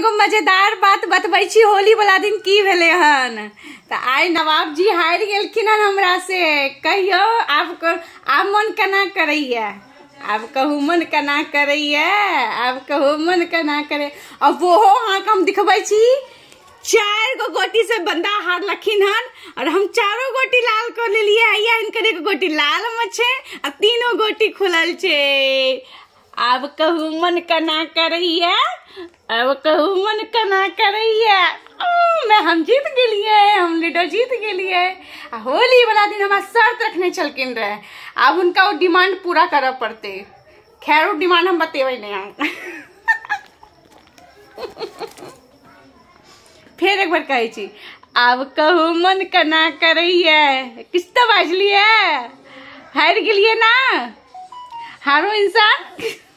एगो मजेदार बात बतबै छी होली वाला दिन की भेले हन तऽ आय नवाब जी हार गेलखिन हन हमरा से कहियो आप आप मन केना करैया आप कहू मन केना करैया आप कहू मन केना करे अब आ ओहो अहाँके हम दिखबै छी चार गो गोटी से बंदा हार लखिन हन और हम चारो गोटी लाल कर लेलिए आइया इनकर एक गोटी लाल में छे और तीनों गोटी खुलल छे अब कहू मन कना कर अब कहू मन कना कर मैं हम जीत गेलिए हम लीडर जीत गेलिए होली वाला दिन हमारा शर्त रखने चलकिन रहे अब उनका वो डिमांड पूरा कर पड़ते खैर वो डिमांड हम बतेबे नहीं फिर एक बार कहे अब कहू मन कना कर करिए किस्त बाजलिए हार गलिए ना हारो इंसान